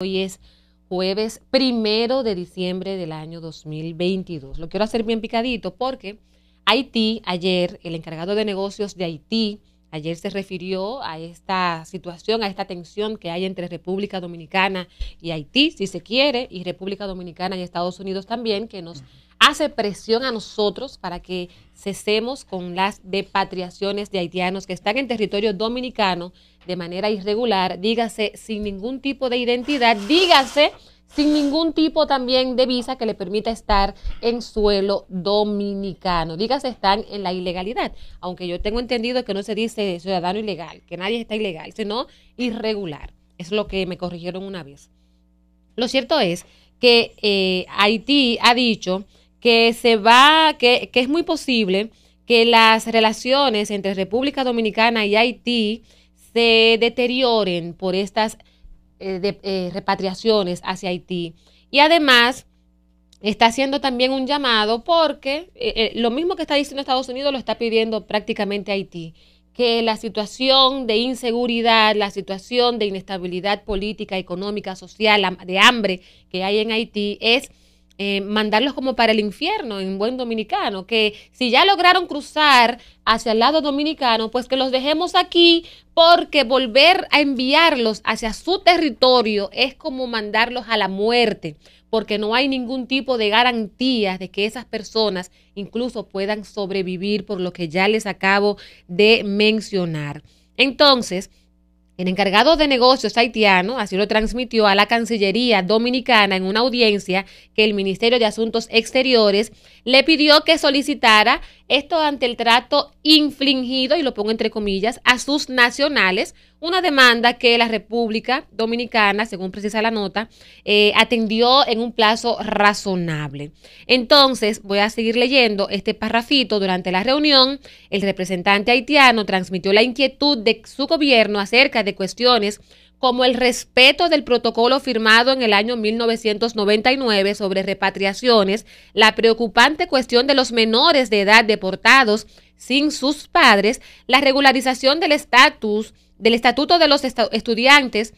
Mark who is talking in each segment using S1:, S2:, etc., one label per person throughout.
S1: Hoy es jueves primero de diciembre del año 2022. Lo quiero hacer bien picadito porque Haití, ayer, el encargado de negocios de Haití, ayer se refirió a esta situación, a esta tensión que hay entre República Dominicana y Haití, si se quiere, y República Dominicana y Estados Unidos también, que nos hace presión a nosotros para que cesemos con las depatriaciones de haitianos que están en territorio dominicano de manera irregular, dígase sin ningún tipo de identidad, dígase sin ningún tipo también de visa que le permita estar en suelo dominicano. Dígase, están en la ilegalidad, aunque yo tengo entendido que no se dice ciudadano ilegal, que nadie está ilegal, sino irregular. Es lo que me corrigieron una vez. Lo cierto es que eh, Haití ha dicho que se va, que, que es muy posible que las relaciones entre República Dominicana y Haití se deterioren por estas eh, eh, repatriaciones hacia Haití. Y además está haciendo también un llamado porque eh, lo mismo que está diciendo Estados Unidos lo está pidiendo prácticamente Haití, que la situación de inseguridad, la situación de inestabilidad política, económica, social, de hambre que hay en Haití es eh, mandarlos como para el infierno en buen dominicano, que si ya lograron cruzar hacia el lado dominicano, pues que los dejemos aquí porque volver a enviarlos hacia su territorio es como mandarlos a la muerte, porque no hay ningún tipo de garantía de que esas personas incluso puedan sobrevivir por lo que ya les acabo de mencionar. Entonces, el encargado de negocios haitiano así lo transmitió a la Cancillería Dominicana en una audiencia que el Ministerio de Asuntos Exteriores le pidió que solicitara esto ante el trato infligido, y lo pongo entre comillas, a sus nacionales una demanda que la República Dominicana, según precisa la nota, eh, atendió en un plazo razonable. Entonces, voy a seguir leyendo este parrafito. Durante la reunión, el representante haitiano transmitió la inquietud de su gobierno acerca de cuestiones como el respeto del protocolo firmado en el año 1999 sobre repatriaciones, la preocupante cuestión de los menores de edad deportados sin sus padres, la regularización del estatus del Estatuto de los Estudiantes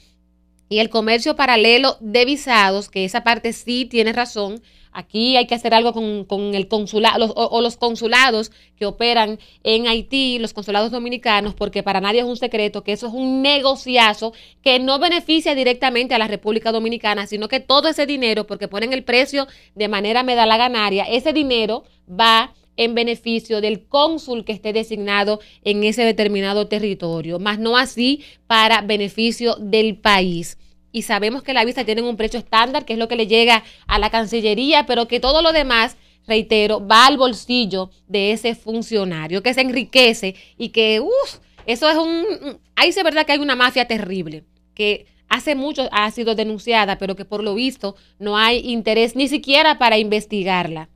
S1: y el comercio paralelo de visados, que esa parte sí tiene razón. Aquí hay que hacer algo con, con el consulado los, o, o, los consulados que operan en Haití, los consulados dominicanos, porque para nadie es un secreto que eso es un negociazo que no beneficia directamente a la República Dominicana, sino que todo ese dinero, porque ponen el precio de manera medalaganaria, ese dinero va en beneficio del cónsul que esté designado en ese determinado territorio, más no así para beneficio del país y sabemos que la visa tiene un precio estándar, que es lo que le llega a la Cancillería, pero que todo lo demás, reitero, va al bolsillo de ese funcionario que se enriquece y que, uff, eso es un... Ahí se verdad que hay una mafia terrible, que hace mucho ha sido denunciada, pero que por lo visto no hay interés ni siquiera para investigarla.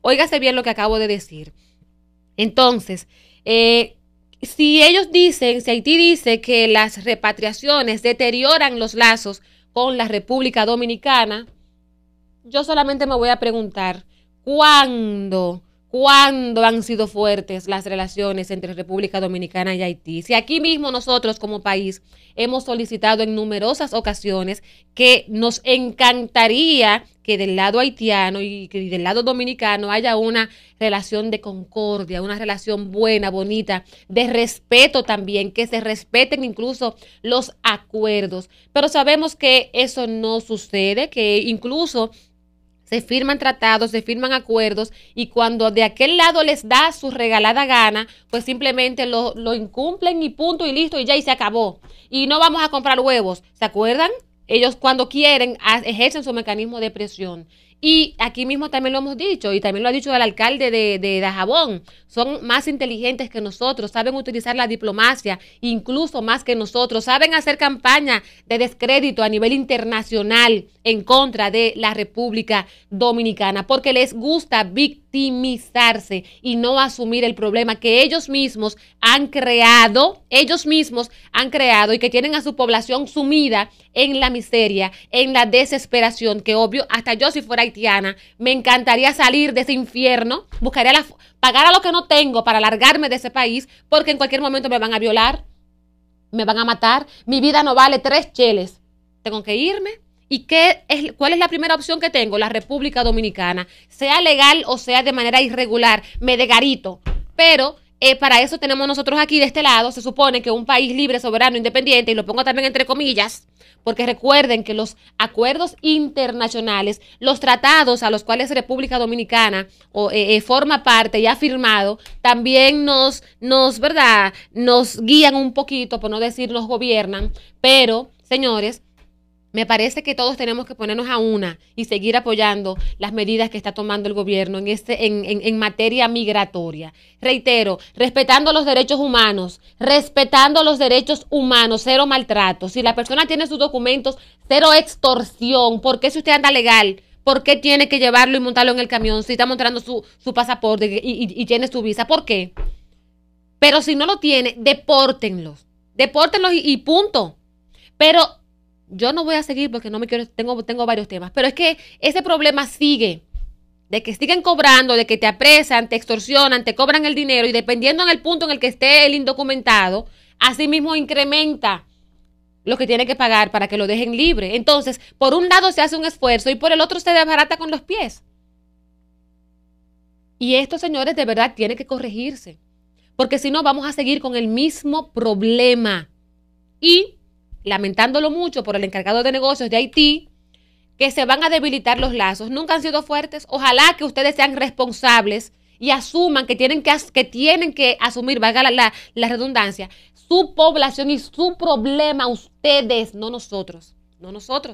S1: Óigase, bien lo que acabo de decir. Entonces, eh, si ellos dicen, si Haití dice que las repatriaciones deterioran los lazos con la República Dominicana, yo solamente me voy a preguntar, ¿cuándo cuándo han sido fuertes las relaciones entre República Dominicana y Haití. Si aquí mismo nosotros como país hemos solicitado en numerosas ocasiones que nos encantaría que del lado haitiano y del lado dominicano haya una relación de concordia, una relación buena, bonita, de respeto también, que se respeten incluso los acuerdos. Pero sabemos que eso no sucede, que incluso se firman tratados, se firman acuerdos y cuando de aquel lado les da su regalada gana, pues simplemente lo, incumplen y punto y listo y ya y se acabó. Y no vamos a comprar huevos, ¿se acuerdan? Ellos cuando quieren ejercen su mecanismo de presión. Y aquí mismo también lo hemos dicho, y también lo ha dicho el alcalde de, Dajabón, son más inteligentes que nosotros, saben utilizar la diplomacia, incluso más que nosotros, saben hacer campaña de descrédito a nivel internacional en contra de la República Dominicana, porque les gusta victimizarse y no asumir el problema que ellos mismos han creado, ellos mismos han creado y que tienen a su población sumida en la miseria, en la desesperación, que obvio, hasta yo si fuera me encantaría salir de ese infierno, buscaría la, pagar a lo que no tengo para largarme de ese país, porque en cualquier momento me van a violar, me van a matar, mi vida no vale tres cheles, tengo que irme. ¿Y qué es, cuál es la primera opción que tengo? La República Dominicana, sea legal o sea de manera irregular, me degarito, pero eh, para eso tenemos nosotros aquí de este lado, se supone que un país libre, soberano, independiente, y lo pongo también entre comillas, porque recuerden que los acuerdos internacionales, los tratados a los cuales República Dominicana eh, eh, forma parte y ha firmado, también nos, nos, ¿verdad? Nos guían un poquito, por no decir nos gobiernan, pero, señores, me parece que todos tenemos que ponernos a una y seguir apoyando las medidas que está tomando el gobierno en, este, en, materia migratoria. Reitero, respetando los derechos humanos, respetando los derechos humanos, cero maltrato. Si la persona tiene sus documentos, cero extorsión, qué si usted anda legal, ¿Por qué tiene que llevarlo y montarlo en el camión si está mostrando su, pasaporte y, tiene su visa? ¿Por qué? Pero si no lo tiene, depórtenlos. Depórtenlos y punto. Pero yo no voy a seguir porque no me quiero, tengo, tengo varios temas, pero es que ese problema sigue de que siguen cobrando, de que te apresan, te extorsionan, te cobran el dinero y dependiendo en el punto en el que esté el indocumentado, asimismo incrementa lo que tiene que pagar para que lo dejen libre. Entonces, por un lado se hace un esfuerzo y por el otro se desbarata con los pies. Y esto, señores, de verdad tiene que corregirse, porque si no vamos a seguir con el mismo problema. Y lamentándolo mucho por el encargado de negocios de Haití, que se van a debilitar los lazos. Nunca han sido fuertes. Ojalá que ustedes sean responsables y asuman que tienen que, que, tienen que asumir, valga la redundancia, su población y su problema ustedes, no nosotros, no nosotros.